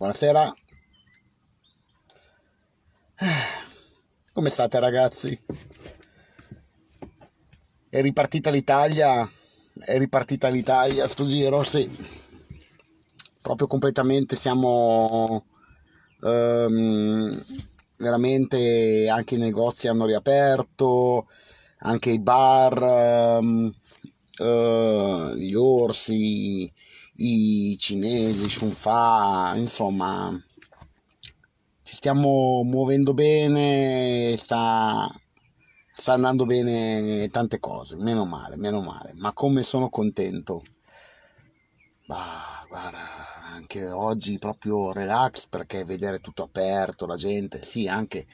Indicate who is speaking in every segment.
Speaker 1: Buonasera. Come state ragazzi? È ripartita l'Italia? È ripartita l'Italia sto giro? Sì. Proprio completamente siamo um, veramente anche i negozi hanno riaperto, anche i bar, um, uh, gli orsi, i cinesi, Shunfa, insomma, ci stiamo muovendo bene, sta, sta andando bene tante cose, meno male, meno male, ma come sono contento. Bah, guarda, anche oggi proprio relax perché vedere tutto aperto, la gente, sì, anche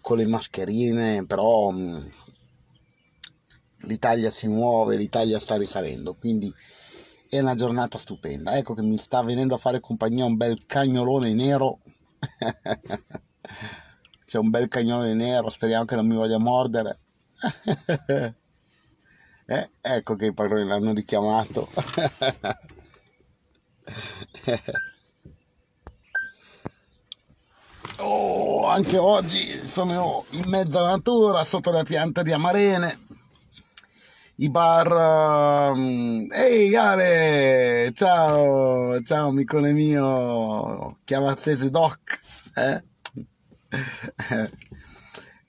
Speaker 1: con le mascherine, però mh, mm, l'Italia si muove, l'Italia sta risalendo, quindi è una giornata stupenda. Ecco che mi sta venendo a fare compagnia un bel cagnolone nero. C'è un bel cagnolone nero, speriamo che non mi voglia mordere. eh, ecco che i padroni l'hanno richiamato. oh, anche oggi sono in mezzo alla natura, sotto la pianta di amarene i bar. Um, ehi Ale, ciao, ciao amicone mio, chiamazzese Doc. Eh?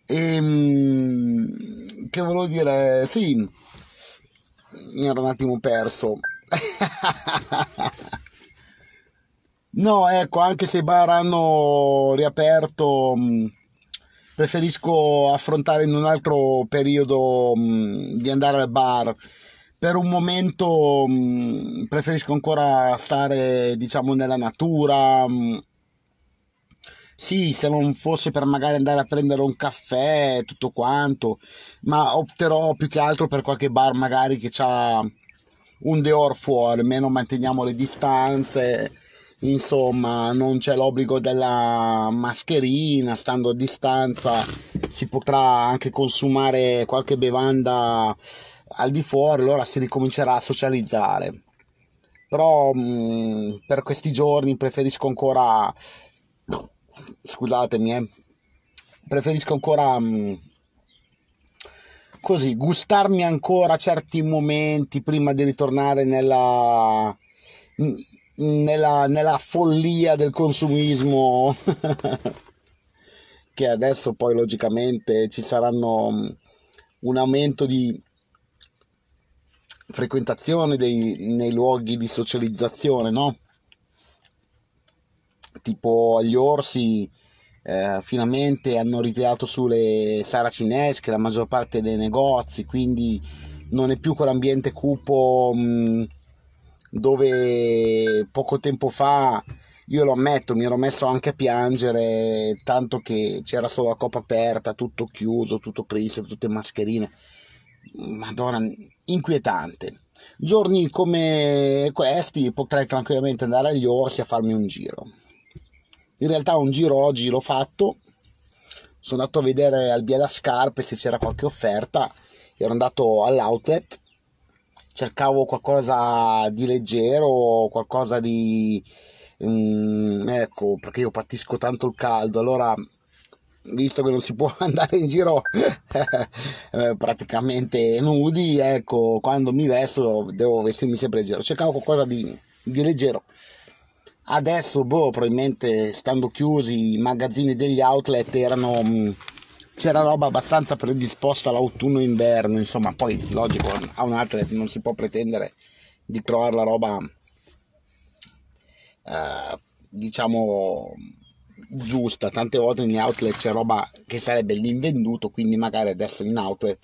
Speaker 1: e, ehm, che volevo dire, sì, mi ero un attimo perso. no, ecco, anche se i bar hanno riaperto mm, preferisco affrontare in un altro periodo mh, mm, di andare al bar. Per un momento mh, mm, preferisco ancora stare, diciamo, nella natura. Mm. Sì, se non fosse per magari andare a prendere un caffè, e tutto quanto, ma opterò più che altro per qualche bar magari che ha un deor fuori, almeno manteniamo le distanze insomma non c'è l'obbligo della mascherina, stando a distanza si potrà anche consumare qualche bevanda al di fuori, allora si ricomincerà a socializzare. Però mh, mm, per questi giorni preferisco ancora, scusatemi, eh, preferisco ancora... Mh, mm, così, gustarmi ancora certi momenti prima di ritornare nella mm, nella, nella follia del consumismo che adesso poi logicamente ci saranno mm, un aumento di frequentazione dei, nei luoghi di socializzazione, no? Tipo agli orsi eh, finalmente hanno ritirato sulle saracinesche la maggior parte dei negozi, quindi non è più quell'ambiente cupo mh, mm, dove poco tempo fa io lo ammetto, mi ero messo anche a piangere, tanto che c'era solo la coppa aperta, tutto chiuso, tutto cristo, tutte mascherine. Madonna, inquietante. Giorni come questi potrei tranquillamente andare agli orsi a farmi un giro. In realtà un giro oggi l'ho fatto, sono andato a vedere al Biela Scarpe se c'era qualche offerta, ero andato all'outlet cercavo qualcosa di leggero, qualcosa di... Um, ecco, perché io patisco tanto il caldo, allora visto che non si può andare in giro eh, praticamente nudi, ecco, quando mi vesto devo vestirmi sempre leggero. Cercavo qualcosa di, di leggero. Adesso, boh, probabilmente stando chiusi i magazzini degli outlet erano... Mh, mm, c'era roba abbastanza predisposta all'autunno-inverno, insomma, poi logico, a un athlete non si può pretendere di trovare la roba, eh, diciamo, giusta, tante volte in outlet c'è roba che sarebbe l'invenduto, quindi magari adesso in outlet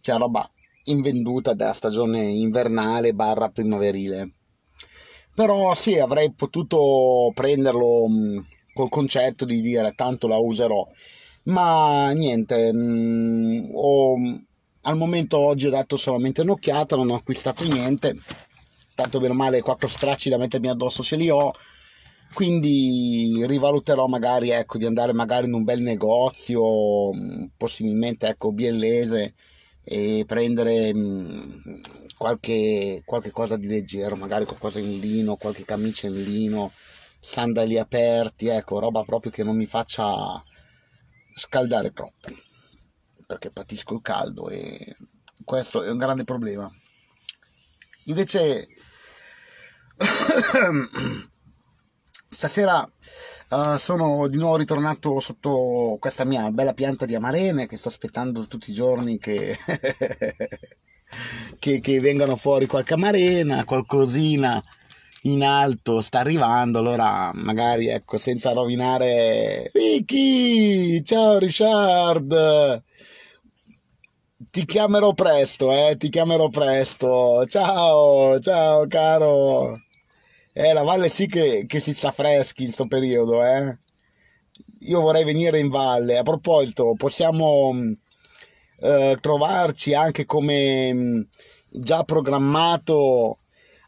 Speaker 1: c'è roba invenduta della stagione invernale barra primaverile. Però sì, avrei potuto prenderlo col concetto di dire tanto la userò ma niente, mh, mm, ho, al momento oggi ho dato solamente un'occhiata, non ho acquistato niente, tanto bene o male quattro stracci da mettermi addosso ce li ho, quindi rivaluterò magari ecco, di andare magari in un bel negozio, possibilmente ecco, biellese, e prendere mm, qualche, qualche, cosa di leggero, magari qualcosa in lino, qualche camicia in lino, sandali aperti, ecco, roba proprio che non mi faccia scaldare troppo perché patisco il caldo e questo è un grande problema. Invece stasera uh, sono di nuovo ritornato sotto questa mia bella pianta di amarene che sto aspettando tutti i giorni che, che, che vengano fuori qualche amarena, qualcosina in alto sta arrivando, allora magari ecco, senza rovinare Ricky, ciao Richard. Ti chiamerò presto, eh, ti chiamerò presto. Ciao, ciao caro. Eh, la valle sì che, che si sta freschi in questo periodo, eh. Io vorrei venire in valle. A proposito, possiamo mm, eh, trovarci anche come mm, già programmato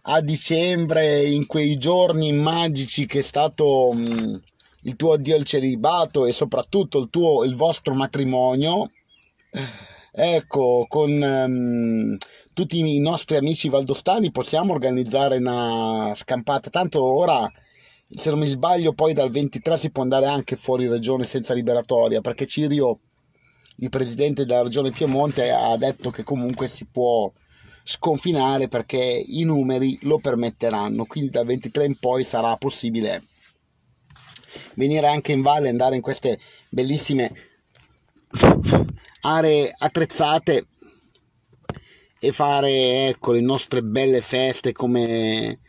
Speaker 1: a dicembre, in quei giorni magici che è stato mh, mm, il tuo addio al celibato e soprattutto il, tuo, il vostro matrimonio. Ecco, con um, tutti i nostri amici valdostani possiamo organizzare una scampata. Tanto ora, se non mi sbaglio, poi dal 23 si può andare anche fuori regione senza liberatoria, perché Cirio, il presidente della regione Piemonte, ha detto che comunque si può sconfinare perché i numeri lo permetteranno, quindi dal 23 in poi sarà possibile venire anche in valle, andare in queste bellissime aree attrezzate e fare ecco, le nostre belle feste come,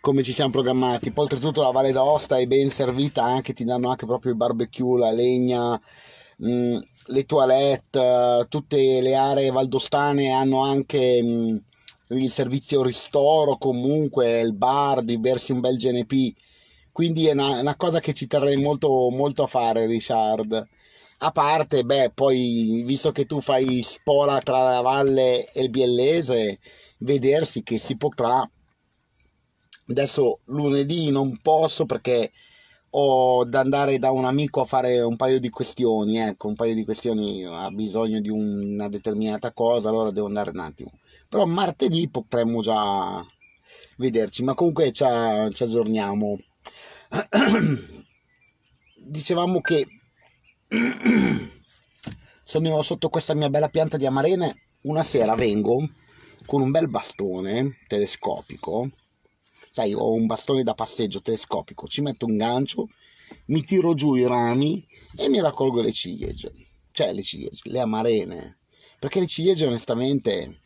Speaker 1: come ci siamo programmati. Poi oltretutto la Valle d'Aosta è ben servita anche, ti danno anche proprio il barbecue, la legna. Mh, mm, le toilette, eh, tutte le aree valdostane hanno anche mh, mm, il servizio ristoro, comunque il bar, di bersi un bel GNP. Quindi è una, una cosa che ci terrei molto, molto a fare, Richard. A parte, beh, poi visto che tu fai spola tra la valle e il biellese, vedersi che si potrà. Adesso lunedì non posso perché o da andare da un amico a fare un paio di questioni, ecco, un paio di questioni ha bisogno di una determinata cosa, allora devo andare un attimo. Però martedì potremmo già vederci, ma comunque ci, ci aggiorniamo. Dicevamo che sono sotto questa mia bella pianta di amarene, una sera vengo con un bel bastone telescopico sai, ho un bastone da passeggio telescopico, ci metto un gancio, mi tiro giù i rami e mi raccolgo le ciliegie, cioè le ciliegie, le amarene, perché le ciliegie onestamente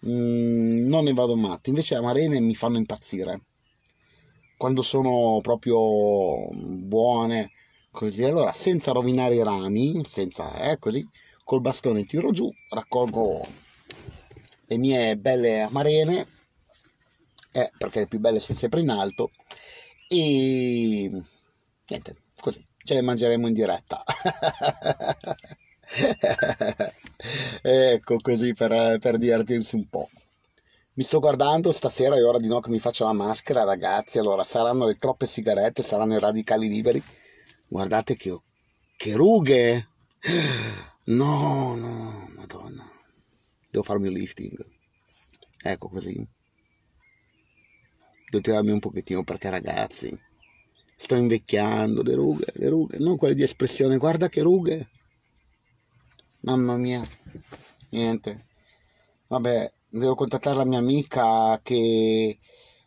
Speaker 1: mh, mm, non ne vado matto, invece le amarene mi fanno impazzire. Quando sono proprio buone, così allora senza rovinare i rami, senza eh, così, col bastone tiro giù, raccolgo le mie belle amarene eh, perché le più belle sono sempre in alto e niente, così ce le mangeremo in diretta. ecco così per, per divertirsi un po'. Mi sto guardando stasera, è ora di no che mi faccio la maschera, ragazzi. Allora, saranno le troppe sigarette, saranno i radicali liberi. Guardate che, che rughe! No, no, madonna. Devo farmi un lifting. Ecco così deteriorarmi un pochettino perché ragazzi, sto invecchiando, le rughe, le rughe, non quelle di espressione, guarda che rughe. Mamma mia, niente. Vabbè, devo contattare la mia amica che,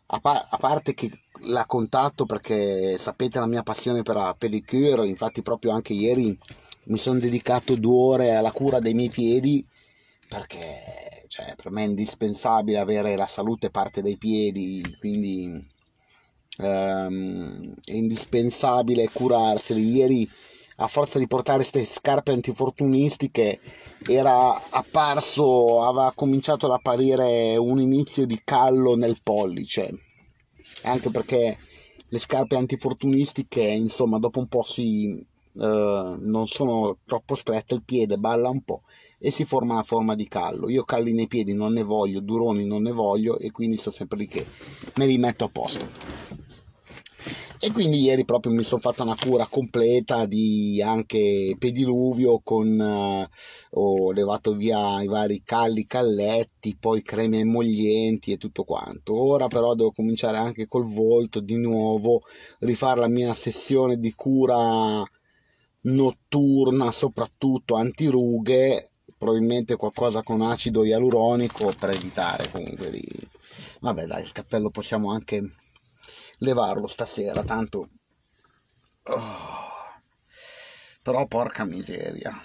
Speaker 1: a, par- a parte che la contatto perché sapete la mia passione per la pedicure, infatti proprio anche ieri mi sono dedicato due ore alla cura dei miei piedi perché cioè, per me è indispensabile avere la salute parte dei piedi, quindi ehm, è indispensabile curarseli. Ieri, a forza di portare queste scarpe antifortunistiche, era apparso, aveva cominciato ad apparire un inizio di callo nel pollice, anche perché le scarpe antifortunistiche, insomma, dopo un po' si... Eh, non sono troppo strette il piede, balla un po' e si forma una forma di callo. Io calli nei piedi non ne voglio, duroni non ne voglio e quindi sto sempre lì che me li metto a posto e quindi ieri proprio mi sono fatta una cura completa di anche pediluvio con eh, ho levato via i vari calli calletti poi creme emollienti e tutto quanto ora però devo cominciare anche col volto di nuovo rifare la mia sessione di cura notturna soprattutto antirughe probabilmente qualcosa con acido ialuronico per evitare comunque di... Vabbè dai, il cappello possiamo anche levarlo stasera, tanto... Oh. Però porca miseria.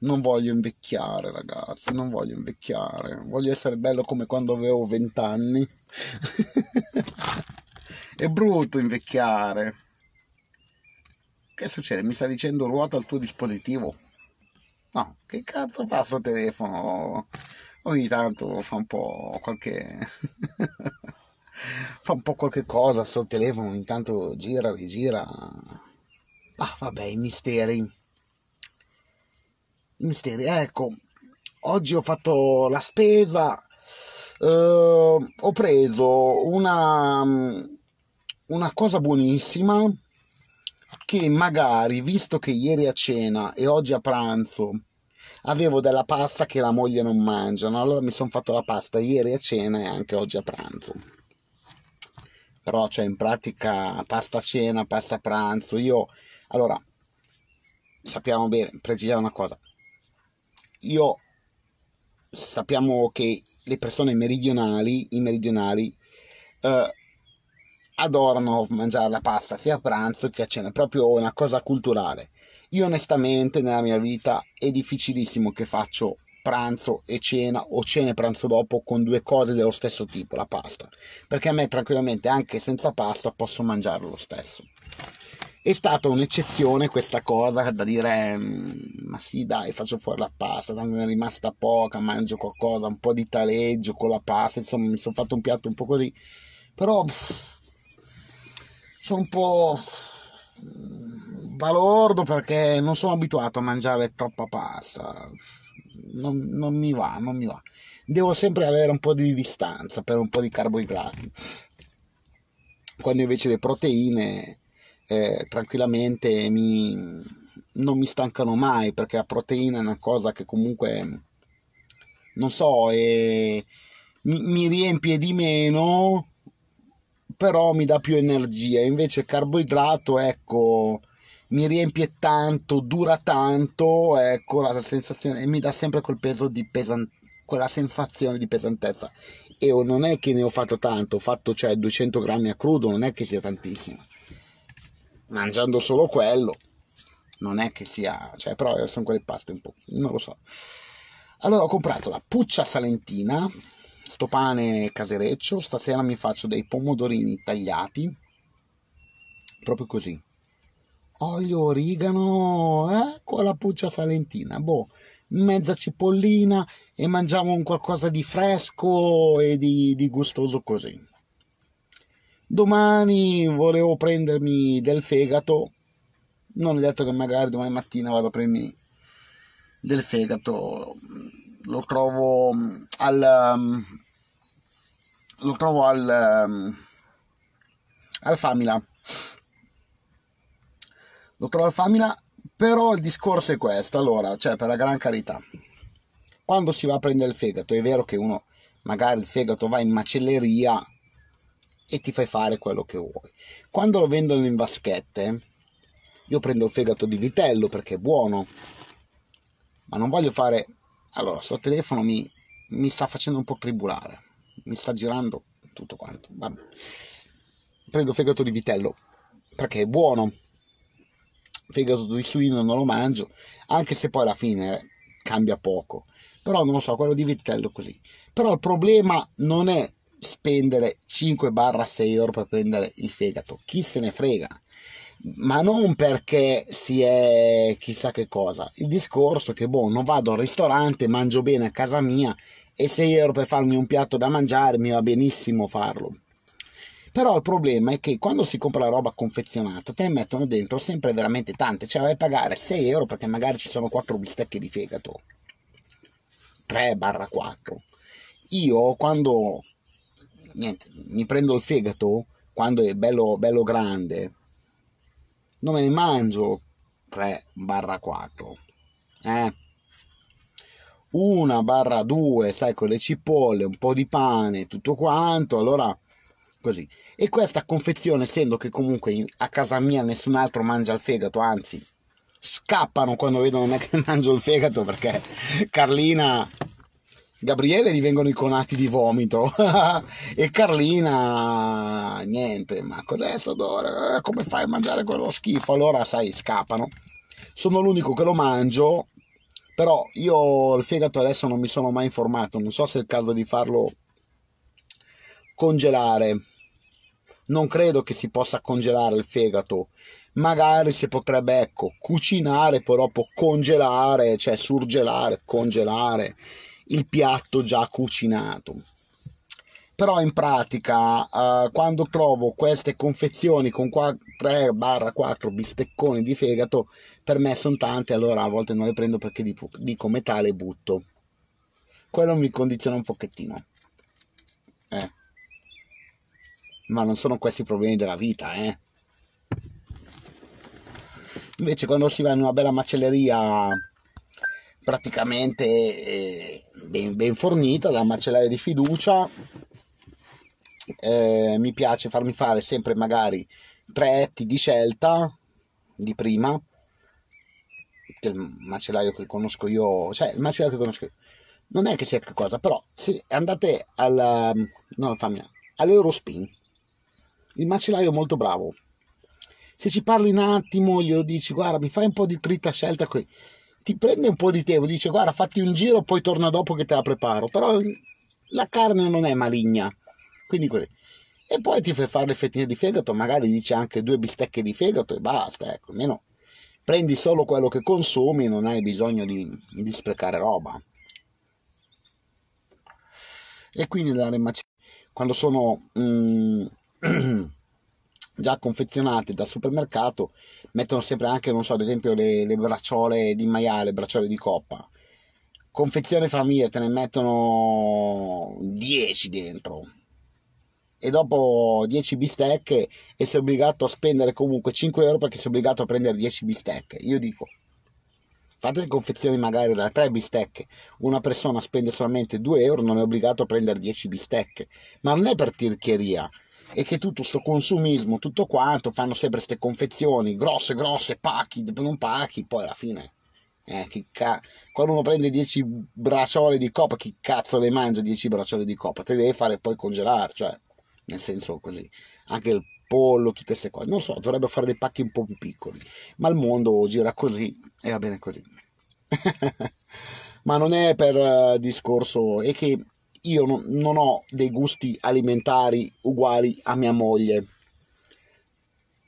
Speaker 1: Non voglio invecchiare, ragazzi, non voglio invecchiare. Voglio essere bello come quando avevo 20 anni. È brutto invecchiare. Che succede? Mi sta dicendo ruota il tuo dispositivo. No, che cazzo fa sto telefono? Ogni tanto fa un po' qualche... fa un po' qualche cosa sul telefono, ogni tanto gira, rigira. Ah, vabbè, i misteri. I misteri, ecco. Oggi ho fatto la spesa. Eh, ho preso una, una cosa buonissima che magari, visto che ieri a cena e oggi a pranzo avevo della pasta che la moglie non mangia, no? allora mi sono fatto la pasta ieri a cena e anche oggi a pranzo. Però cioè in pratica pasta cena, pasta pranzo, io allora sappiamo bene, precisiamo una cosa. Io sappiamo che le persone meridionali, i meridionali eh, adorano mangiare la pasta sia a pranzo che a cena, è proprio una cosa culturale. Io onestamente nella mia vita è difficilissimo che faccio pranzo e cena o cena e pranzo dopo con due cose dello stesso tipo, la pasta, perché a me tranquillamente anche senza pasta posso mangiarlo lo stesso. È stata un'eccezione questa cosa da dire, mm, ma sì dai, faccio fuori la pasta, quando ne è rimasta poca, mangio qualcosa, un po' di taleggio con la pasta, insomma mi sono fatto un piatto un po' così, però... Pff, sono un po' mm, balordo perché non sono abituato a mangiare troppa pasta. Non, non, mi va, non mi va. Devo sempre avere un po' di distanza per un po' di carboidrati. Quando invece le proteine eh, tranquillamente mi, non mi stancano mai perché la proteina è una cosa che comunque non so, è, mi, mi riempie di meno però mi dà più energia. Invece carboidrato, ecco, mi riempie tanto, dura tanto, ecco la sensazione, e mi dà sempre quel peso di pesantezza quella sensazione di pesantezza e non è che ne ho fatto tanto ho fatto cioè 200 grammi a crudo non è che sia tantissimo mangiando solo quello non è che sia cioè però eh, sono quelle paste un po' non lo so allora ho comprato la puccia salentina sto pane casereccio, stasera mi faccio dei pomodorini tagliati, proprio così. Olio, origano, eh? con la puccia salentina, boh, mezza cipollina e mangiamo un qualcosa di fresco e di, di gustoso così. Domani volevo prendermi del fegato, non è detto che magari domani mattina vado a prendermi del fegato Mm, mm, lo trovo al lo trovo al al Famila lo trovo al Famila però il discorso è questo allora cioè per la gran carità quando si va a prendere il fegato è vero che uno magari il fegato va in macelleria e ti fai fare quello che vuoi quando lo vendono in vaschette io prendo il fegato di vitello perché è buono ma non voglio fare allora, sto telefono mi, mi sta facendo un po' tribulare, mi sta girando tutto quanto. Vabbè. Prendo fegato di vitello perché è buono. Fegato di suino non lo mangio, anche se poi alla fine cambia poco. Però non lo so, quello di vitello così. Però il problema non è spendere 5-6 euro per prendere il fegato. Chi se ne frega? ma non perché si è chissà che cosa. Il discorso è che, boh, non vado al ristorante, mangio bene a casa mia e 6 ero per farmi un piatto da mangiare mi va benissimo farlo. Però il problema è che quando si compra la roba confezionata te ne mettono dentro sempre veramente tante, cioè vai a pagare 6 euro perché magari ci sono 4 bistecche di fegato, 3-4. barra Io quando niente, mi prendo il fegato, quando è bello, bello grande, non me ne mangio 3 barra 4 eh? una barra 2 sai con le cipolle un po' di pane tutto quanto allora così e questa confezione essendo che comunque a casa mia nessun altro mangia il fegato anzi scappano quando vedono me che mangio il fegato perché Carlina Gabriele gli vengono i conati di vomito e Carlina niente, ma cos'è questo odore? Eh, come fai a mangiare quello schifo? Allora sai, scappano. Sono l'unico che lo mangio, però io il fegato adesso non mi sono mai informato, non so se è il caso di farlo congelare. Non credo che si possa congelare il fegato, magari si potrebbe, ecco, cucinare, però può congelare, cioè surgelare, congelare il piatto già cucinato. Però in pratica eh, quando trovo queste confezioni con 3-4 bistecconi di fegato, per me sono tante, allora a volte non le prendo perché dico, dico metà le butto. Quello mi condiziona un pochettino. Eh. Ma non sono questi i problemi della vita, eh. Invece quando si va in una bella macelleria praticamente eh, ben, ben, fornita da macellaio di fiducia. Eh, mi piace farmi fare sempre magari tre etti di scelta di prima, che il macellaio che conosco io, cioè il macellaio che conosco io, non è che sia che cosa, però se andate alla, no, fammi, all'Eurospin, il macellaio è molto bravo. Se ci parli un attimo, glielo dici, guarda, mi fai un po' di dritta scelta qui ti prende un po' di tempo, dice guarda fatti un giro poi torna dopo che te la preparo, però la carne non è maligna, quindi così. E poi ti fai fare le fettine di fegato, magari dice anche due bistecche di fegato e basta, ecco, almeno prendi solo quello che consumi non hai bisogno di, di sprecare roba. E quindi la remacina, quando sono... Mm, già confezionate dal supermercato mettono sempre anche, non so, ad esempio le, le bracciole di maiale, bracciole di coppa. Confezione famiglia, te ne mettono 10 dentro. E dopo 10 bistecche e sei obbligato a spendere comunque 5 euro perché sei obbligato a prendere 10 bistecche. Io dico, fate le confezioni magari da 3 bistecche. Una persona spende solamente 2 euro, non è obbligato a prendere 10 bistecche. Ma non è per tirchieria e che tutto questo consumismo, tutto quanto, fanno sempre queste confezioni grosse, grosse, pacchi, non pacchi, poi alla fine. Eh, ca- quando uno prende 10 bracciole di coppa, chi cazzo le mangia 10 bracciole di coppa? Te le devi fare poi congelare, cioè, nel senso così. Anche il pollo, tutte queste cose. Non so, dovrebbero fare dei pacchi un po' più piccoli. Ma il mondo gira così e va bene così. ma non è per uh, discorso, è che io non, non ho dei gusti alimentari uguali a mia moglie.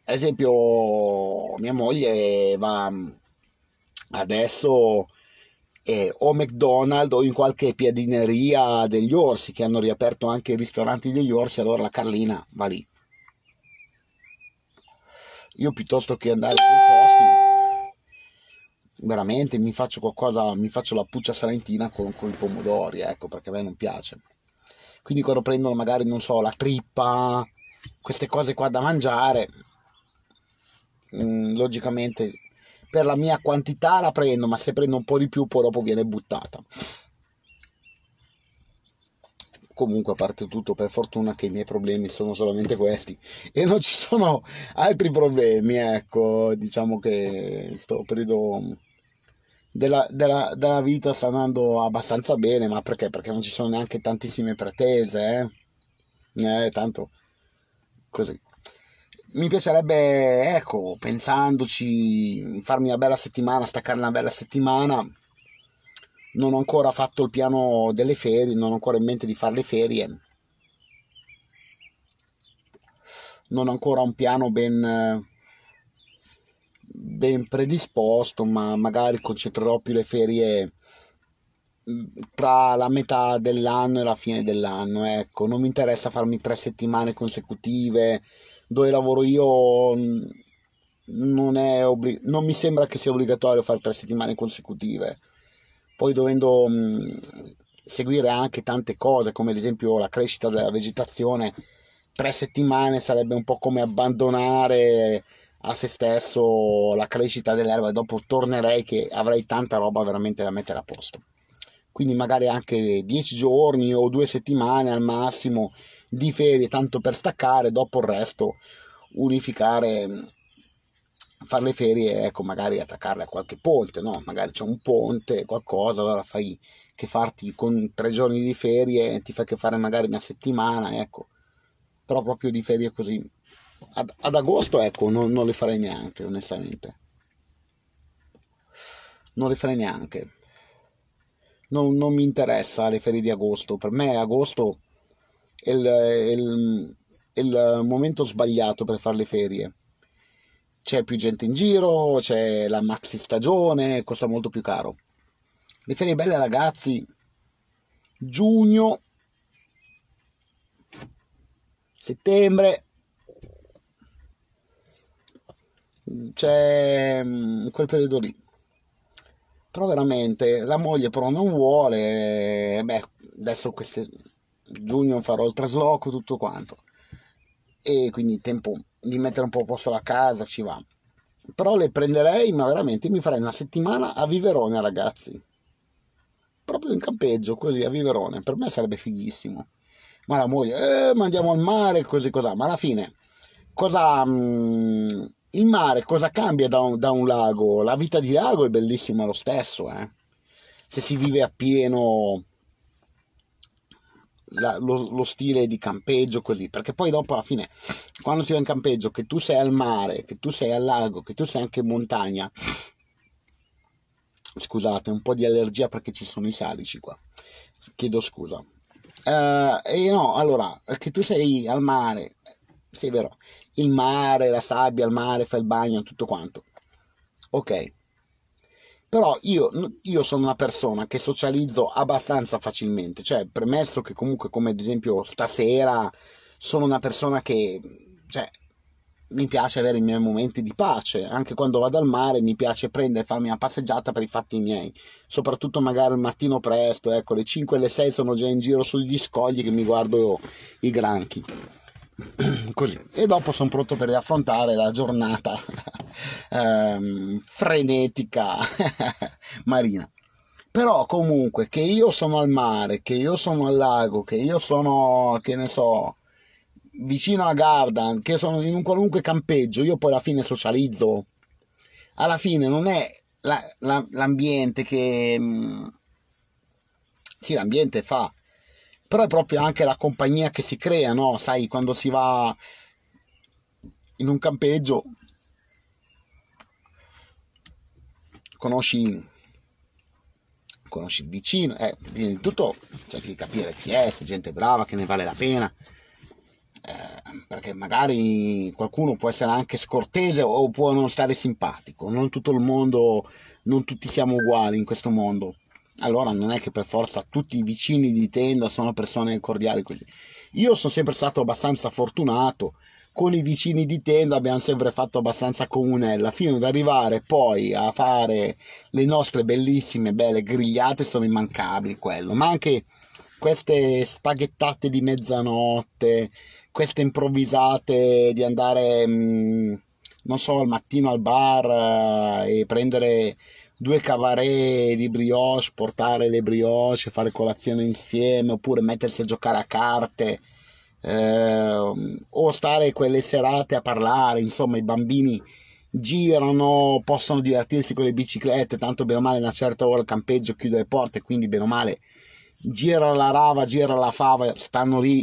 Speaker 1: Ad esempio, mia moglie va adesso eh, o McDonald's o in qualche piadineria degli orsi che hanno riaperto anche i ristoranti degli orsi, allora la Carlina va lì. Io piuttosto che andare un po' veramente mi faccio qualcosa, mi faccio la puccia salentina con, con i pomodori, ecco, perché a me non piace. Quindi quando prendono magari, non so, la trippa, queste cose qua da mangiare, mh, mm, logicamente per la mia quantità la prendo, ma se prendo un po' di più poi dopo viene buttata. Comunque, a parte tutto, per fortuna che i miei problemi sono solamente questi e non ci sono altri problemi, ecco, diciamo che sto periodo della, della, della vita sta andando abbastanza bene, ma perché? Perché non ci sono neanche tantissime pretese, eh? eh tanto così. Mi piacerebbe, ecco, pensandoci, farmi una bella settimana, staccare una bella settimana. Non ho ancora fatto il piano delle ferie, non ho ancora in mente di fare le ferie. Non ho ancora un piano ben ben predisposto, ma magari concentrerò più le ferie mm, tra la metà dell'anno e la fine dell'anno. Ecco, non mi interessa farmi tre settimane consecutive dove lavoro io. Mm, non, è obblig- non mi sembra che sia obbligatorio fare tre settimane consecutive. Poi dovendo mh, mm, seguire anche tante cose, come ad esempio la crescita della vegetazione, tre settimane sarebbe un po' come abbandonare a se stesso la crescita dell'erba e dopo tornerei che avrei tanta roba veramente da mettere a posto quindi magari anche dieci giorni o due settimane al massimo di ferie tanto per staccare dopo il resto unificare fare le ferie ecco magari attaccarle a qualche ponte no magari c'è un ponte qualcosa allora fai che farti con tre giorni di ferie ti fai che fare magari una settimana ecco però proprio di ferie così ad, ad agosto ecco non, non le farei neanche onestamente non le farei neanche non, non mi interessa le ferie di agosto per me agosto è il, è il, è il momento sbagliato per fare le ferie c'è più gente in giro c'è la maxi stagione costa molto più caro le ferie belle ragazzi giugno settembre c'è mm, quel periodo lì. Però veramente la moglie però non vuole, eh, beh, adesso queste, giugno farò il trasloco, tutto quanto. E quindi tempo di mettere un po' a posto la casa ci va. Però le prenderei, ma veramente mi farei una settimana a Viverone, ragazzi. Proprio in campeggio, così a Viverone. Per me sarebbe fighissimo. Ma la moglie, eh, ma andiamo al mare, così cos'ha. Ma alla fine, cosa... Mh, mm, il mare cosa cambia da un, da un, lago? La vita di lago è bellissima lo stesso, eh? se si vive appieno la, lo, lo, stile di campeggio così, perché poi dopo alla fine quando si va in campeggio, che tu sei al mare, che tu sei al lago, che tu sei anche in montagna, scusate, un po' di allergia perché ci sono i salici qua, chiedo scusa. Uh, e no, allora, che tu sei al mare, sì, è vero, il mare, la sabbia, il mare, fa il bagno, tutto quanto. Ok. Però io, io, sono una persona che socializzo abbastanza facilmente, cioè premesso che comunque come ad esempio stasera sono una persona che cioè, mi piace avere i miei momenti di pace, anche quando vado al mare mi piace prendere e farmi una passeggiata per i fatti miei, soprattutto magari al mattino presto, ecco le 5 e le 6 sono già in giro sugli scogli che mi guardo i granchi. Così. E dopo sono pronto per riaffrontare la giornata ehm, frenetica marina. Però comunque che io sono al mare, che io sono al lago, che io sono, che ne so, vicino a Gardan, che sono in un qualunque campeggio, io poi alla fine socializzo. Alla fine non è la, la, l'ambiente che... Mm, sì, l'ambiente fa, però è proprio anche la compagnia che si crea, no? Sai, quando si va in un campeggio, conosci, conosci il vicino, eh, prima di tutto cerchi di capire chi è, se gente brava, che ne vale la pena. Eh, perché magari qualcuno può essere anche scortese o può non stare simpatico, non tutto il mondo, non tutti siamo uguali in questo mondo allora non è che per forza tutti i vicini di tenda sono persone cordiali così. Io sono sempre stato abbastanza fortunato, con i vicini di tenda abbiamo sempre fatto abbastanza comunella, fino ad arrivare poi a fare le nostre bellissime, belle grigliate, sono immancabili quello, ma anche queste spaghettate di mezzanotte, queste improvvisate di andare, mm, non so, al mattino al bar eh, e prendere due cabaret di brioche, portare le brioche, fare colazione insieme, oppure mettersi a giocare a carte, eh, o stare quelle serate a parlare, insomma i bambini girano, possono divertirsi con le biciclette, tanto bene o male una certa ora il campeggio chiude le porte, quindi bene o male gira la rava, gira la fava, stanno lì.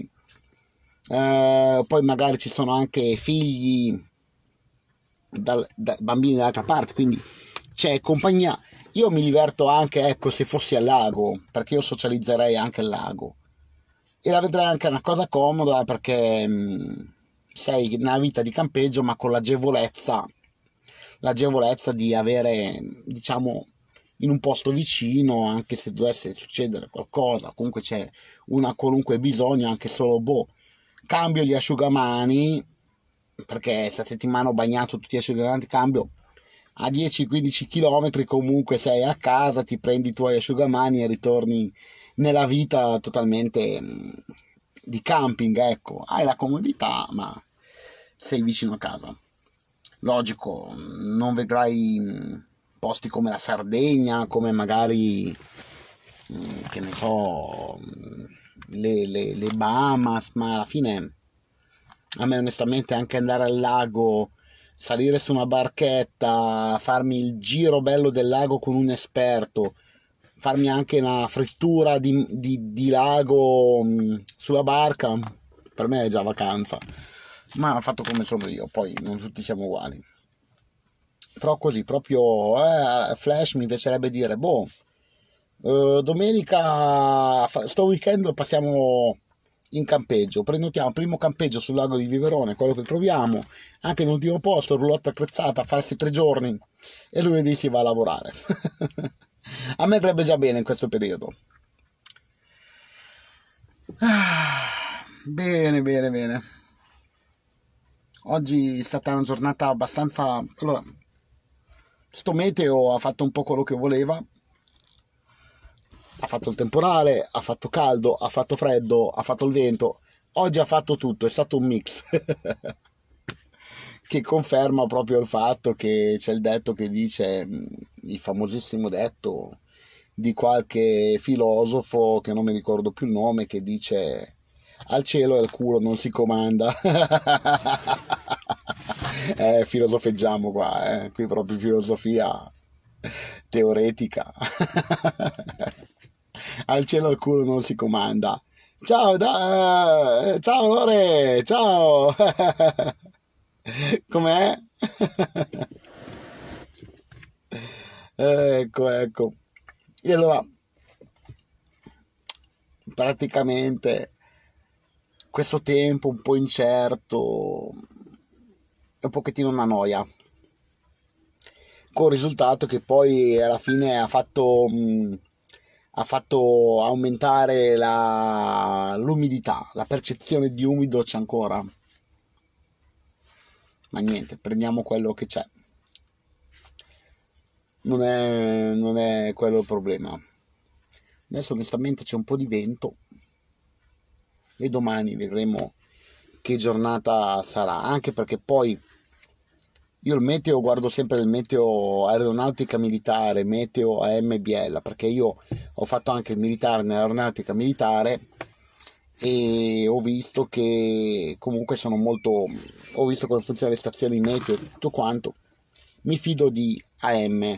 Speaker 1: Eh, poi magari ci sono anche figli dal, da, bambini dall'altra parte, quindi c'è cioè, compagnia. Io mi diverto anche, ecco, se fossi al lago, perché io socializzerei anche al lago. E la vedrei anche una cosa comoda perché mh, mm, sei nella vita di campeggio, ma con l'agevolezza, l'agevolezza di avere, diciamo, in un posto vicino, anche se dovesse succedere qualcosa, comunque c'è una qualunque bisogno, anche solo boh. Cambio gli asciugamani, perché questa settimana ho bagnato tutti gli asciugamani, cambio a 10-15 km comunque sei a casa, ti prendi i tuoi asciugamani e ritorni nella vita totalmente mm, di camping, ecco, hai la comodità ma sei vicino a casa. Logico, mm, non vedrai mm, posti come la Sardegna, come magari, che ne so, le, le, le Bahamas, ma alla fine a me onestamente anche andare al lago salire su una barchetta, farmi il giro bello del lago con un esperto, farmi anche una frittura di, di, di lago mm, sulla barca, per me è già vacanza. Ma ho fatto come sono io, poi non tutti siamo uguali. Però così, proprio eh, Flash mi piacerebbe dire, boh, eh, domenica, sto weekend lo passiamo in campeggio. Prenotiamo primo campeggio sul lago di Viverone, quello che troviamo, anche in ultimo posto, roulotte attrezzata, farsi tre giorni e lunedì si va a lavorare. a me andrebbe già bene in questo periodo. Ah, bene, bene, bene. Oggi è stata una giornata abbastanza... Allora, sto meteo ha fatto un po' quello che voleva, ha fatto il temporale, ha fatto caldo, ha fatto freddo, ha fatto il vento, oggi ha fatto tutto, è stato un mix. che conferma proprio il fatto che c'è il detto che dice, mm, il famosissimo detto di qualche filosofo che non mi ricordo più il nome, che dice al cielo e al culo non si comanda. eh, filosofeggiamo qua, eh. qui proprio filosofia teoretica. al cielo al culo non si comanda. Ciao, da, eh, ciao Lore, ciao. Com'è? ecco, ecco. E allora, praticamente questo tempo un po' incerto è un pochettino una noia con il risultato che poi alla fine ha fatto mh, mm, ha fatto aumentare la, l'umidità, la percezione di umido c'è ancora. Ma niente, prendiamo quello che c'è. Non è, non è quello il problema. Adesso onestamente c'è un po' di vento e domani vedremo che giornata sarà, anche perché poi io il meteo guardo sempre il meteo aeronautica militare, meteo AMBL, perché io ho fatto anche il militare nell'aeronautica militare e ho visto che comunque sono molto ho visto come funzionano le stazioni meteo e tutto quanto mi fido di AM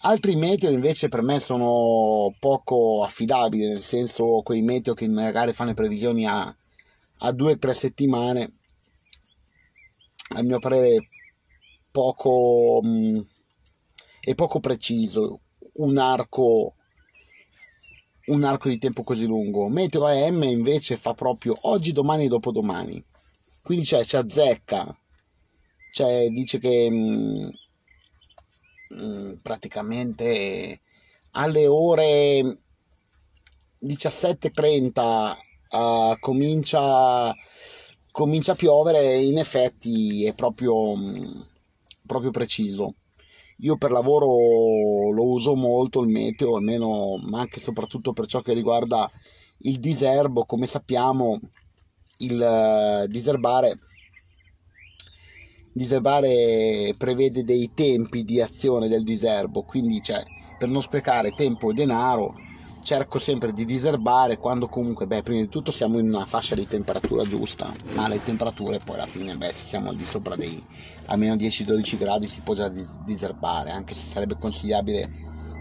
Speaker 1: altri meteo invece per me sono poco affidabili nel senso quei meteo che magari fanno le previsioni a, a due o tre settimane a mio parere poco, mh, mm, è poco preciso un arco, un arco di tempo così lungo. Meteo AM invece fa proprio oggi, domani e dopodomani. Quindi c'è, si azzecca, cioè, dice che mh, mm, mm, praticamente alle ore 17.30 uh, ah, comincia, comincia a piovere e in effetti è proprio... Mh, proprio preciso. Io per lavoro lo uso molto il meteo, almeno, ma anche e soprattutto per ciò che riguarda il diserbo, come sappiamo il eh, diserbare, diserbare prevede dei tempi di azione del diserbo, quindi cioè, per non sprecare tempo e denaro cerco sempre di diserbare quando comunque, beh, prima di tutto siamo in una fascia di temperatura giusta, ma le temperature poi alla fine, beh, se siamo al di sopra dei almeno 10-12 gradi si può già diserbare, anche se sarebbe consigliabile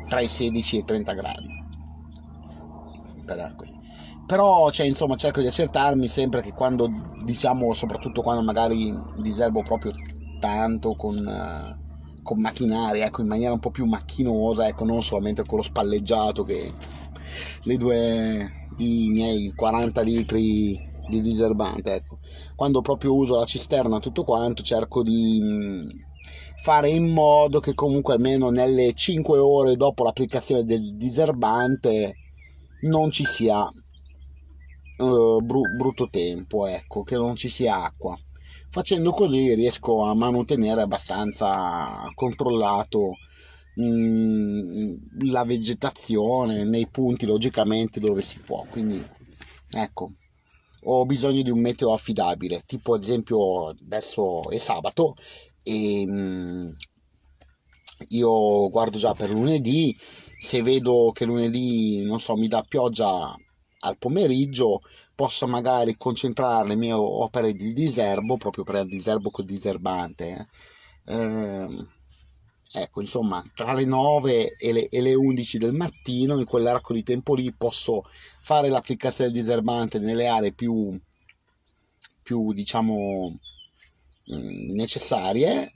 Speaker 1: tra i 16 e i 30 gradi. Per Però, cioè, insomma, cerco di accertarmi sempre che quando, diciamo, soprattutto quando magari diserbo proprio tanto con... Uh, con macchinari, ecco, in maniera un po' più macchinosa, ecco, non solamente con lo spalleggiato che le due, i miei 40 litri di diserbante. Ecco. Quando proprio uso la cisterna, tutto quanto, cerco di mm, fare in modo che comunque almeno nelle 5 ore dopo l'applicazione del diserbante non ci sia uh, bru- brutto tempo, ecco, che non ci sia acqua. Facendo così riesco a mantenere abbastanza controllato Mm, la vegetazione nei punti logicamente dove si può. Quindi ecco, ho bisogno di un meteo affidabile, tipo ad esempio adesso è sabato e mh, mm, io guardo già per lunedì, se vedo che lunedì non so, mi dà pioggia al pomeriggio posso magari concentrare le mie opere di diserbo proprio per il diserbo col diserbante eh, ehm, Ecco, insomma, tra le 9 e le, e le 11 del mattino, in quell'arco di tempo lì, posso fare l'applicazione del diserbante nelle aree più, più diciamo, mm, necessarie,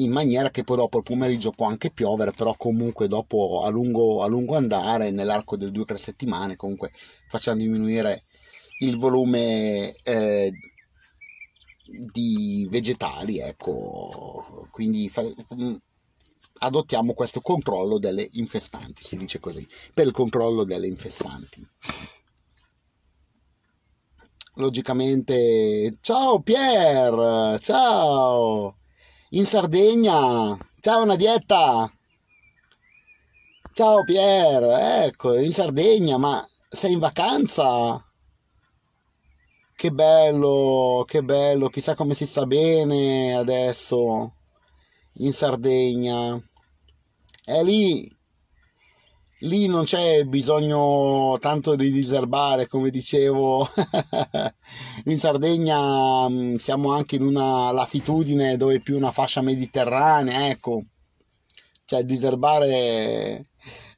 Speaker 1: in maniera che poi dopo il pomeriggio può anche piovere, però comunque dopo a lungo, a lungo andare, nell'arco delle due o tre settimane, comunque facciamo diminuire il volume eh, di vegetali, ecco, quindi fa, mm, adottiamo questo controllo delle infestanti, si dice così, per il controllo delle infestanti. Logicamente, ciao Pier, ciao, in Sardegna, ciao una dieta. Ciao Pier, ecco, in Sardegna, ma sei in vacanza? che bello, che bello, chissà come si sta bene adesso in Sardegna. E eh, lì, lì non c'è bisogno tanto di diserbare, come dicevo. in Sardegna mm, siamo anche in una latitudine dove è più una fascia mediterranea, ecco. Cioè, diserbare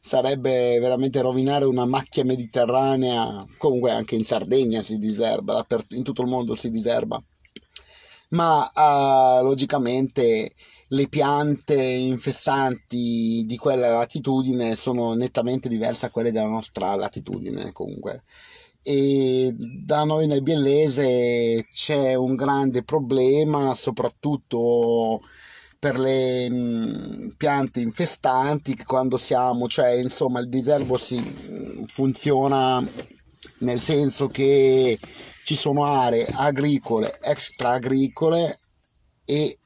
Speaker 1: sarebbe veramente rovinare una macchia mediterranea, comunque anche in Sardegna si diserba, in tutto il mondo si diserba. Ma eh, logicamente le piante infestanti di quella latitudine sono nettamente diverse da quelle della nostra latitudine comunque. E da noi nel Biellese c'è un grande problema, soprattutto per le piante infestanti che quando siamo, cioè insomma il diserbo si funziona nel senso che ci sono aree agricole, extra agricole e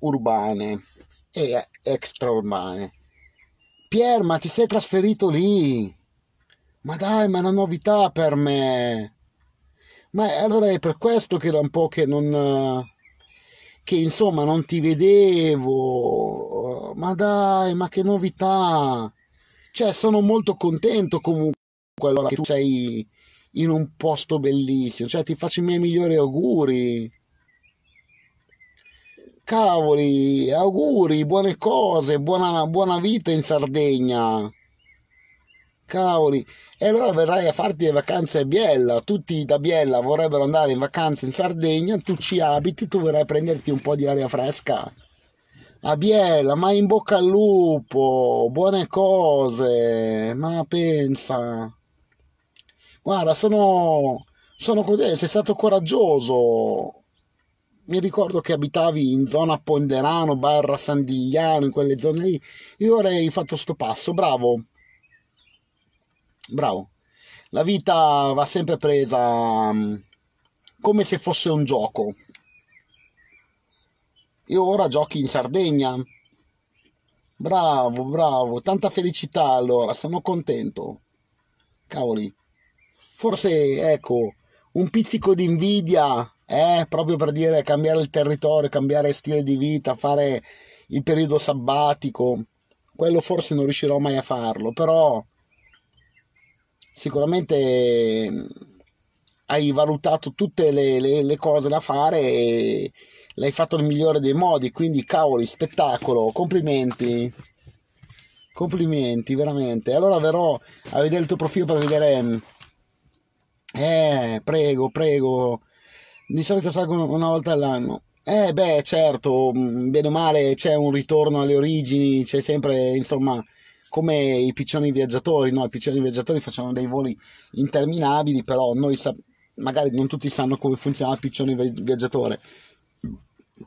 Speaker 1: urbane e extraurbane. Pier, ma ti sei trasferito lì? Ma dai, ma è una novità per me. Ma allora è per questo che da un po' che non che insomma non ti vedevo, ma dai, ma che novità! Cioè, sono molto contento comunque allora che tu sei in un posto bellissimo, cioè ti faccio i miei migliori auguri. Cavoli, auguri, buone cose, buona, buona vita in Sardegna cavoli, e allora verrai a farti le vacanze a Biella, tutti da Biella vorrebbero andare in vacanza in Sardegna, tu ci abiti, tu verrai a prenderti un po' di aria fresca. A Biella, ma in bocca al lupo, buone cose, ma pensa. Guarda, sono, sono sei stato coraggioso. Mi ricordo che abitavi in zona Ponderano, barra Sandigliano, in quelle zone lì. Io avrei fatto sto passo, bravo bravo. La vita va sempre presa mm, come se fosse un gioco. E ora giochi in Sardegna. Bravo, bravo, tanta felicità allora, sono contento. Cavoli, forse ecco, un pizzico di invidia, eh, proprio per dire cambiare il territorio, cambiare stile di vita, fare il periodo sabbatico. Quello forse non riuscirò mai a farlo, però sicuramente ehm, hai valutato tutte le, le, le cose da fare e l'hai fatto nel migliore dei modi, quindi cavoli, spettacolo, complimenti. Complimenti, veramente. Allora verrò a vedere il tuo profilo per vedere... Ehm, eh, prego, prego. Di solito salgo una volta all'anno. Eh, beh, certo, mm, bene o male c'è un ritorno alle origini, c'è sempre, insomma, come i piccioni viaggiatori, no? i piccioni viaggiatori facevano dei voli interminabili, però noi sa- magari non tutti sanno come funziona il piccione viaggiatore.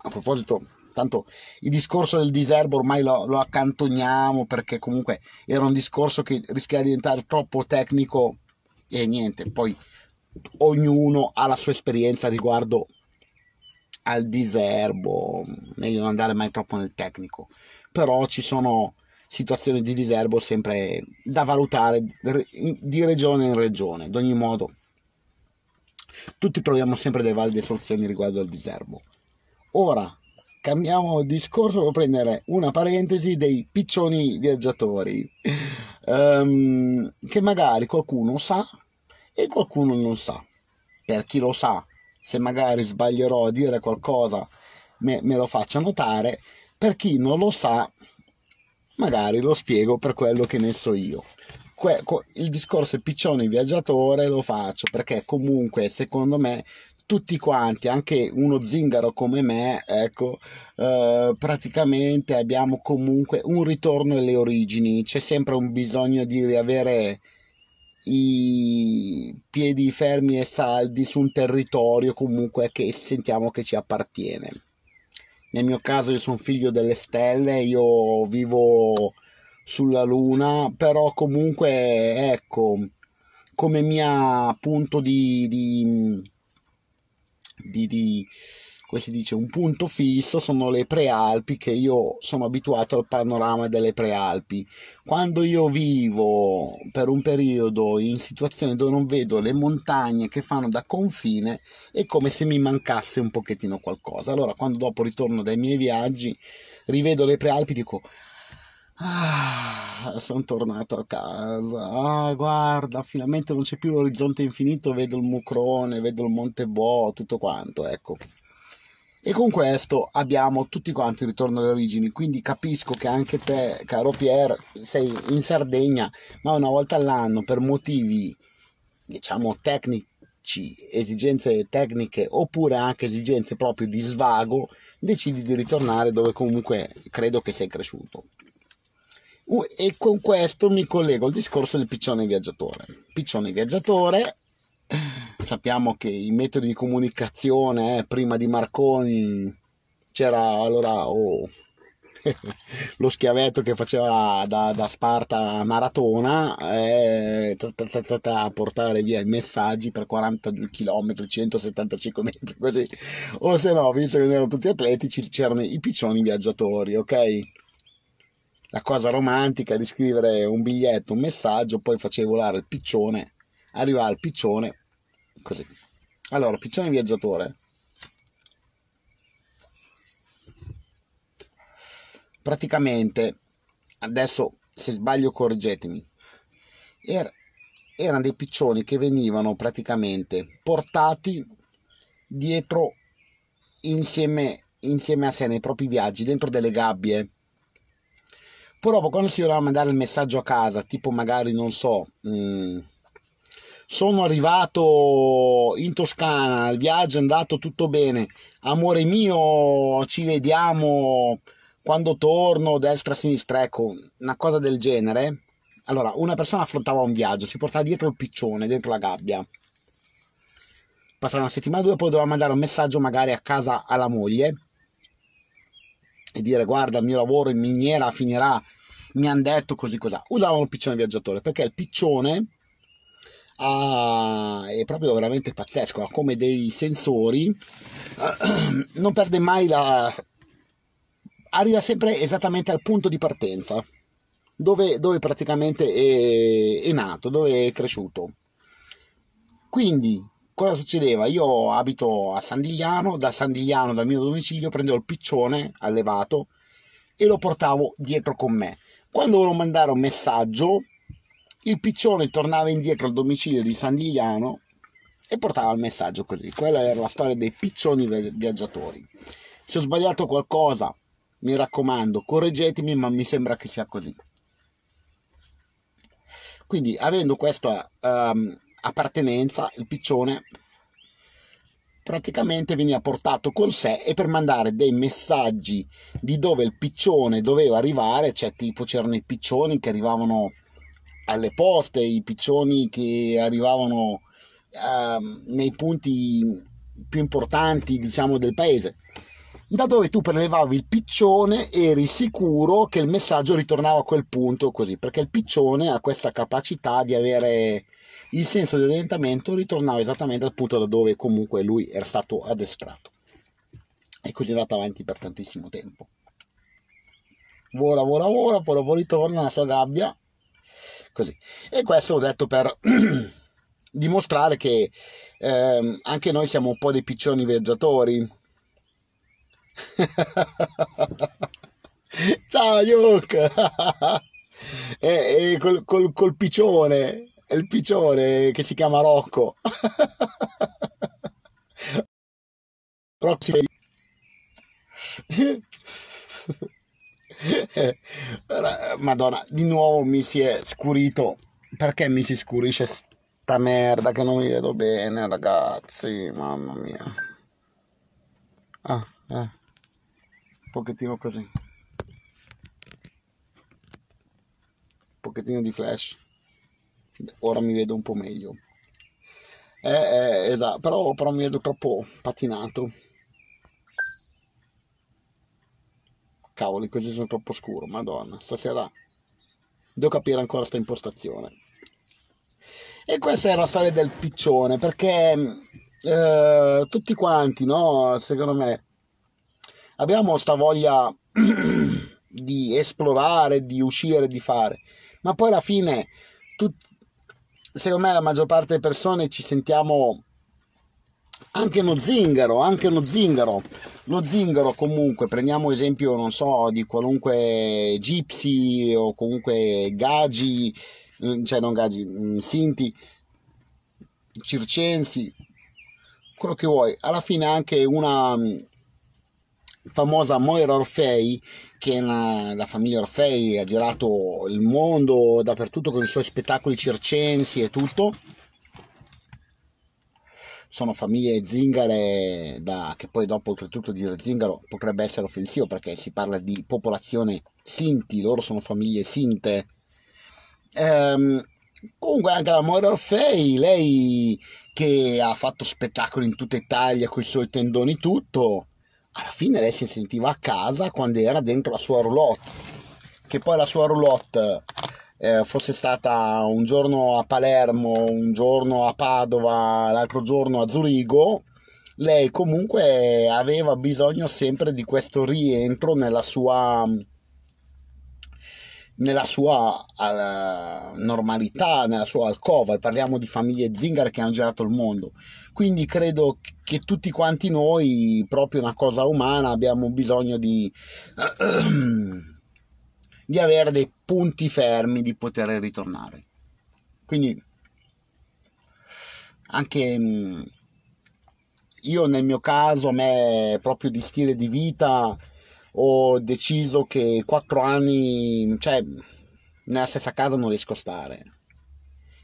Speaker 1: A proposito, tanto il discorso del diserbo ormai lo, lo accantoniamo perché comunque era un discorso che rischia di diventare troppo tecnico e niente, poi ognuno ha la sua esperienza riguardo al diserbo, meglio non andare mai troppo nel tecnico, però ci sono situazione di diserbo sempre da valutare di regione in regione. Ad ogni modo, tutti troviamo sempre delle valide soluzioni riguardo al diserbo. Ora cambiamo discorso devo prendere una parentesi dei piccioni viaggiatori um, che magari qualcuno sa e qualcuno non sa. Per chi lo sa, se magari sbaglierò a dire qualcosa me, me lo faccia notare, per chi non lo sa magari lo spiego per quello che ne so io. Que- il discorso piccione viaggiatore lo faccio perché comunque secondo me tutti quanti, anche uno zingaro come me, ecco, eh, praticamente abbiamo comunque un ritorno alle origini, c'è sempre un bisogno di riavere i piedi fermi e saldi su un territorio comunque che sentiamo che ci appartiene nel mio caso io sono figlio delle stelle, io vivo sulla luna, però comunque ecco, come mia punto di, di, di, di come si dice, un punto fisso sono le prealpi che io sono abituato al panorama delle prealpi. Quando io vivo per un periodo in situazioni dove non vedo le montagne che fanno da confine è come se mi mancasse un pochettino qualcosa. Allora quando dopo ritorno dai miei viaggi rivedo le prealpi dico Ah, sono tornato a casa. Ah, guarda, finalmente non c'è più l'orizzonte infinito, vedo il Mucrone, vedo il Monte Bo, tutto quanto, ecco. E con questo abbiamo tutti quanti il ritorno alle origini, quindi capisco che anche te, caro Pier, sei in Sardegna, ma una volta all'anno per motivi, diciamo, tecnici, esigenze tecniche oppure anche esigenze proprio di svago, decidi di ritornare dove comunque credo che sei cresciuto. E con questo mi collego al discorso del piccione viaggiatore. Piccione viaggiatore Sappiamo che i metodi di comunicazione eh, prima di Marconi c'era allora oh, lo schiavetto che faceva da, da Sparta a Maratona eh, a portare via i messaggi per 42 km, 175 metri così. O se no, visto che erano tutti atletici, c'erano i piccioni viaggiatori, ok? la cosa romantica di scrivere un biglietto, un messaggio, poi facevi volare il piccione, arrivava il piccione, Così. Allora, piccione viaggiatore. Praticamente, adesso se sbaglio correggetemi, er- erano dei piccioni che venivano praticamente portati dietro insieme, insieme a sé nei propri viaggi, dentro delle gabbie. Purtroppo quando si doveva mandare il messaggio a casa, tipo magari, non so, mh, mm, sono arrivato in Toscana, il viaggio è andato tutto bene, amore mio, ci vediamo quando torno, destra, sinistra, ecco, una cosa del genere. Allora, una persona affrontava un viaggio, si portava dietro il piccione, dentro la gabbia. Passava una settimana o due, poi doveva mandare un messaggio magari a casa alla moglie e dire guarda il mio lavoro in miniera finirà, mi hanno detto così cos'ha. Usavano il piccione viaggiatore perché il piccione ha, ah, è proprio veramente pazzesco, ha come dei sensori, non perde mai la... arriva sempre esattamente al punto di partenza, dove, dove praticamente è, è nato, dove è cresciuto. Quindi cosa succedeva? Io abito a Sandigliano, da Sandigliano, dal mio domicilio, prendevo il piccione allevato e lo portavo dietro con me. Quando volevo mandare un messaggio, il piccione tornava indietro al domicilio di Sandigliano e portava il messaggio così. Quella era la storia dei piccioni viaggiatori. Se ho sbagliato qualcosa, mi raccomando, correggetemi, ma mi sembra che sia così. Quindi, avendo questa um, appartenenza, il piccione praticamente veniva portato con sé e per mandare dei messaggi di dove il piccione doveva arrivare, cioè tipo c'erano i piccioni che arrivavano alle poste, i piccioni che arrivavano uh, nei punti più importanti diciamo del paese da dove tu prelevavi il piccione eri sicuro che il messaggio ritornava a quel punto così perché il piccione ha questa capacità di avere il senso di orientamento ritornava esattamente al punto da dove comunque lui era stato addestrato e così è andato avanti per tantissimo tempo ora ora ora poi ritorna nella sua gabbia Così. E questo l'ho detto per dimostrare che ehm, anche noi siamo un po' dei piccioni viaggiatori. Ciao Yuk! e, e col, col, col piccione, il piccione che si chiama Rocco. Rocco Proxy. Eh, Madonna, di nuovo mi si è scurito. Perché mi si scurisce sta merda che non mi vedo bene, ragazzi? Mamma mia. Ah, eh. Un pochettino così. Un pochettino di flash. Ora mi vedo un po' meglio. Eh, eh, esatto, però, però mi vedo troppo patinato. Cavoli, così sono troppo scuro. Madonna, stasera devo capire ancora questa impostazione. E questa è la storia del piccione, perché eh, tutti quanti, no, secondo me, abbiamo sta voglia di esplorare, di uscire, di fare. Ma poi alla fine, tut... secondo me, la maggior parte delle persone ci sentiamo anche uno zingaro, anche uno zingaro. Lo zingaro comunque, prendiamo esempio, non so, di qualunque gypsy o comunque gagi, mm, cioè non gagi, mm, sinti, circensi, quello che vuoi. Alla fine anche una mm, famosa Moira Orfei, che è una, la famiglia Orfei, ha girato il mondo dappertutto con i suoi spettacoli circensi e tutto sono famiglie zingare da, che poi dopo oltretutto dire zingaro potrebbe essere offensivo perché si parla di popolazione sinti, loro sono famiglie sinte. Ehm, comunque anche la Moira Orfei, lei che ha fatto spettacoli in tutta Italia con i suoi tendoni tutto, alla fine lei si sentiva a casa quando era dentro la sua roulotte, che poi la sua roulotte eh, fosse stata un giorno a Palermo, un giorno a Padova, l'altro giorno a Zurigo, lei comunque aveva bisogno sempre di questo rientro nella sua, nella sua uh, normalità, nella sua alcova. Parliamo di famiglie zingare che hanno girato il mondo. Quindi credo che tutti quanti noi, proprio una cosa umana, abbiamo bisogno di... di avere dei punti fermi di poter ritornare. Quindi anche mm, io nel mio caso, a me proprio di stile di vita, ho deciso che quattro anni, cioè nella stessa casa non riesco a stare.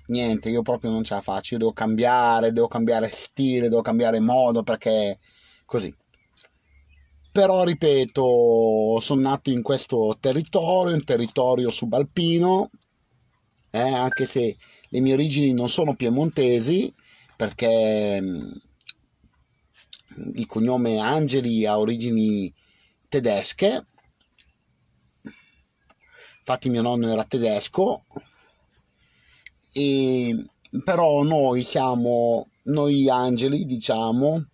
Speaker 1: Niente, io proprio non ce la faccio, io devo cambiare, devo cambiare stile, devo cambiare modo perché così però ripeto, sono nato in questo territorio, un territorio subalpino, eh, anche se le mie origini non sono piemontesi, perché mm, il cognome Angeli ha origini tedesche, infatti mio nonno era tedesco, e, però noi siamo, noi angeli diciamo,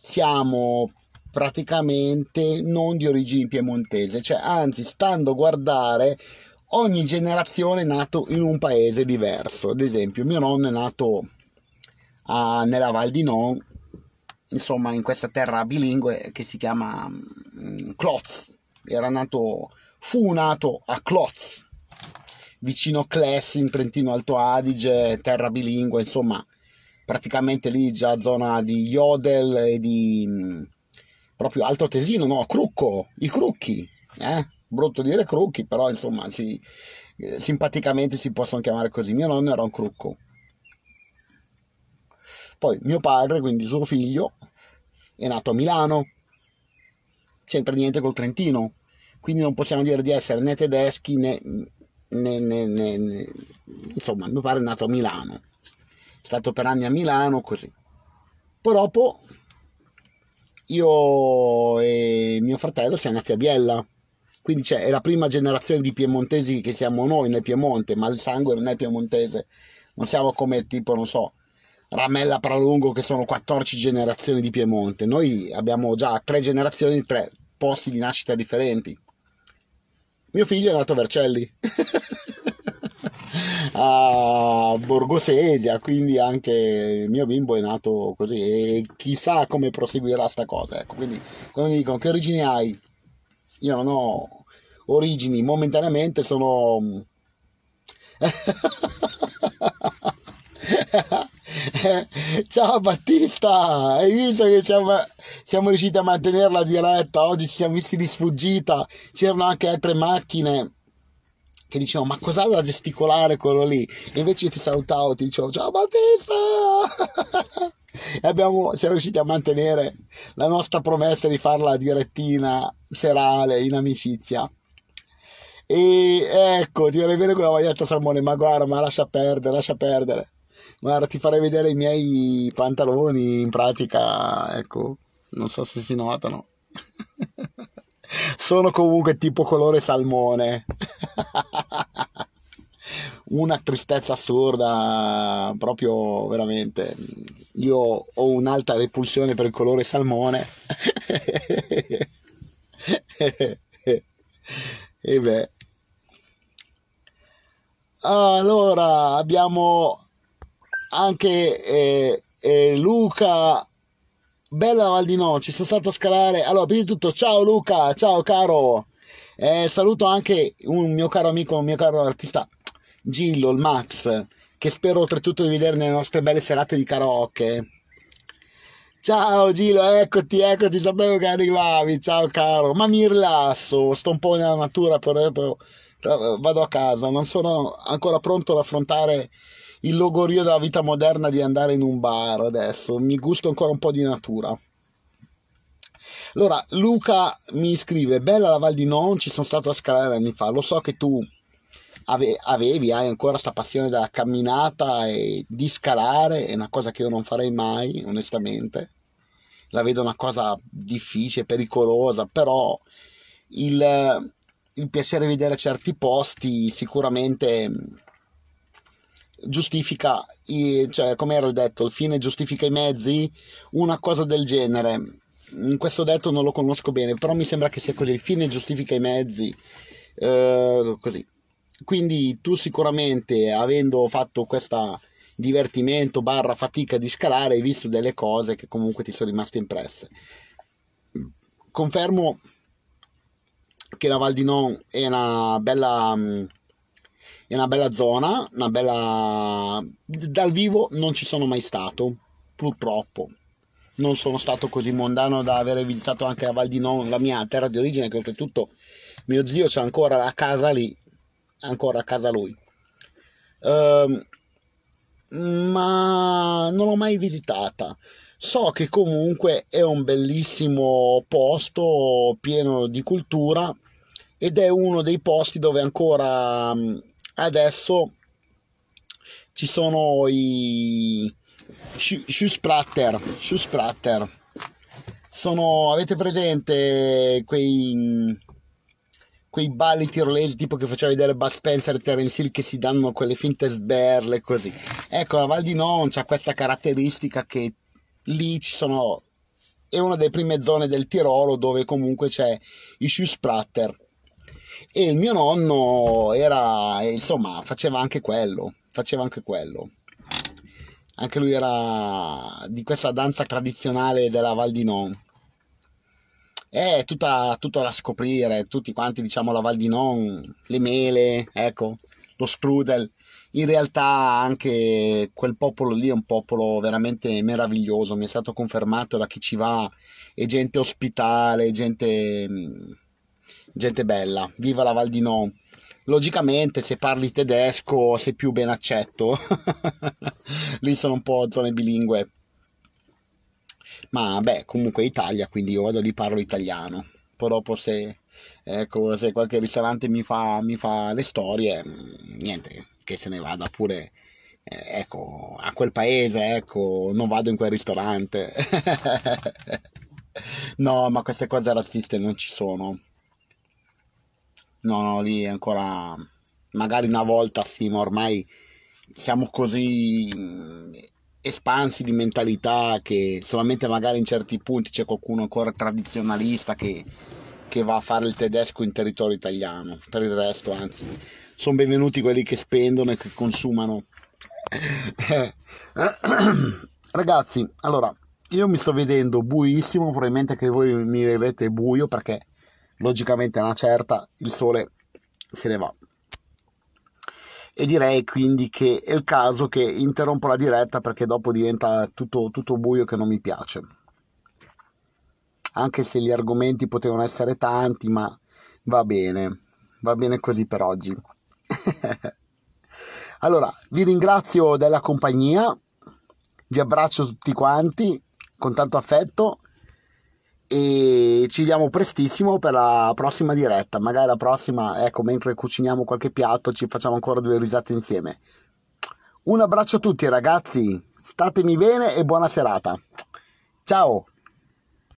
Speaker 1: siamo praticamente non di origine piemontese, cioè anzi stando a guardare ogni generazione è nato in un paese diverso, ad esempio mio nonno è nato a, nella Val di Non, insomma in questa terra bilingue che si chiama um, mm, Cloz, era nato, fu nato a Cloz, vicino Cles in Trentino Alto Adige, terra bilingue, insomma praticamente lì già zona di Jodel e di mm, proprio Alto Tesino, no, Crucco, i Crucchi, eh? brutto dire Crucchi, però insomma si, eh, simpaticamente si possono chiamare così, mio nonno era un Crucco. Poi mio padre, quindi suo figlio, è nato a Milano, c'entra niente col Trentino, quindi non possiamo dire di essere né tedeschi né, né, né, né insomma mio padre è nato a Milano, è stato per anni a Milano così. Poi dopo io e mio fratello siamo nati a Biella, quindi cioè, è la prima generazione di piemontesi che siamo noi nel Piemonte, ma il sangue non è piemontese, non siamo come tipo, non so, Ramella Pralungo che sono 14 generazioni di Piemonte, noi abbiamo già tre generazioni, tre posti di nascita differenti. Mio figlio è nato a Vercelli. a Borgosesia, quindi anche il mio bimbo è nato così e chissà come proseguirà sta cosa. Ecco, quindi quando mi dicono che origini hai, io non ho origini, momentaneamente sono... Ciao Battista, hai visto che siamo, siamo riusciti a mantenere la diretta? Oggi ci siamo visti di sfuggita, c'erano anche altre macchine che dicevano ma cos'ha da gesticolare quello lì e invece ti salutavo ti dicevo ciao Battista e abbiamo, siamo riusciti a mantenere la nostra promessa di fare la direttina serale in amicizia e ecco ti vorrei vedere quella maglietta salmone ma guarda ma lascia perdere lascia perdere guarda ti farei vedere i miei pantaloni in pratica ecco non so se si notano sono comunque tipo colore salmone. Una tristezza assurda, proprio veramente. Io ho un'alta repulsione per il colore salmone. e beh. Allora, abbiamo anche eh, eh, Luca bella Val di Noce, sono stato a scalare. Allora, prima di tutto, ciao Luca, ciao caro. Eh, saluto anche un mio caro amico, un mio caro artista Gillo, il Max, che spero oltretutto di vedere nelle nostre belle serate di karaoke. Ciao Gillo, eccoti, eccoti, sapevo che arrivavi, ciao caro. Ma mi rilasso, sto un po' nella natura, però vado a casa, non sono ancora pronto ad affrontare il logorio della vita moderna di andare in un bar adesso, mi gusta ancora un po' di natura. Allora, Luca mi scrive, bella la Val di Non, ci sono stato a scalare anni fa, lo so che tu ave- avevi, hai ancora questa passione della camminata e di scalare, è una cosa che io non farei mai, onestamente. La vedo una cosa difficile, pericolosa, però il, il piacere di vedere certi posti sicuramente giustifica, i, cioè come era il detto, il fine giustifica i mezzi, una cosa del genere. In mm, questo detto non lo conosco bene, però mi sembra che sia così, il fine giustifica i mezzi, eh, così. Quindi tu sicuramente, avendo fatto questo divertimento barra fatica di scalare, hai visto delle cose che comunque ti sono rimaste impresse. Confermo che la Val di Non è una bella mm, è una bella zona, una bella... Dal vivo non ci sono mai stato, purtroppo. Non sono stato così mondano da aver visitato anche la Val di Non, la mia terra di origine, che oltretutto mio zio c'è ancora la casa lì, ancora a casa lui. Um, ma non l'ho mai visitata. So che comunque è un bellissimo posto pieno di cultura ed è uno dei posti dove ancora Adesso ci sono i shoe splatter, Sono, avete presente quei, quei balli tirolesi tipo che faceva vedere Bud Spencer e Terence Hill che si danno quelle finte sberle così ecco la Val di Non ha questa caratteristica che lì ci sono è una delle prime zone del Tirolo dove comunque c'è i shoe e il mio nonno era, insomma, faceva anche quello, faceva anche quello. Anche lui era di questa danza tradizionale della Val di Non. È tutta, tutto da scoprire, tutti quanti diciamo la Val di Non, le mele, ecco, lo strudel. In realtà anche quel popolo lì è un popolo veramente meraviglioso, mi è stato confermato da chi ci va, e gente ospitale, gente gente bella, viva la Val di Non. Logicamente se parli tedesco sei più ben accetto, lì sono un po' zone bilingue. Ma beh, comunque Italia, quindi io vado lì parlo italiano. Poi dopo se, ecco, se qualche ristorante mi fa, mi fa le storie, mm, niente, che se ne vada pure eh, ecco, a quel paese, ecco, non vado in quel ristorante. no, ma queste cose razziste non ci sono. No, no, lì è ancora... Magari una volta sì, ma ormai siamo così mm, espansi di mentalità che solamente magari in certi punti c'è qualcuno ancora tradizionalista che, che va a fare il tedesco in territorio italiano. Per il resto, anzi, sono benvenuti quelli che spendono e che consumano. Ragazzi, allora, io mi sto vedendo buissimo, probabilmente che voi mi vedrete buio perché logicamente a una certa il sole se ne va. E direi quindi che è il caso che interrompo la diretta perché dopo diventa tutto, tutto buio che non mi piace. Anche se gli argomenti potevano essere tanti, ma va bene, va bene così per oggi. allora, vi ringrazio della compagnia, vi abbraccio tutti quanti con tanto affetto e ci vediamo prestissimo per la prossima diretta. Magari la prossima, ecco, mentre cuciniamo qualche piatto, ci facciamo ancora due risate insieme. Un abbraccio a tutti ragazzi, statemi bene e buona serata. Ciao!